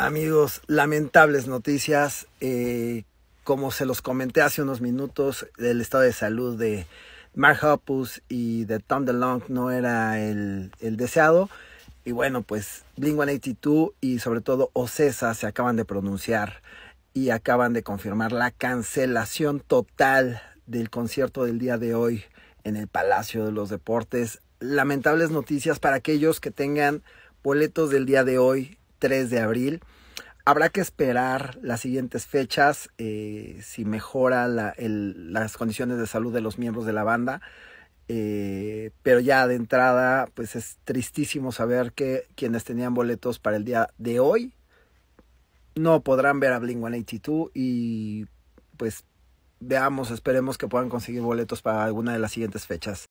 Amigos, lamentables noticias. Eh, como se los comenté hace unos minutos, el estado de salud de Mark Hoppus y de Tom DeLong no era el, deseado. Y bueno, pues Bling 182 y sobre todo Ocesa se acaban de pronunciar y acaban de confirmar la cancelación total del concierto del día de hoy en el Palacio de los Deportes. Lamentables noticias para aquellos que tengan boletos del día de hoy 3 de abril. Habrá que esperar las siguientes fechas eh, si mejora las condiciones de salud de los miembros de la banda. Eh, pero ya de entrada, pues es tristísimo saber que quienes tenían boletos para el día de hoy no podrán ver a Bling 182 y pues veamos, esperemos que puedan conseguir boletos para alguna de las siguientes fechas.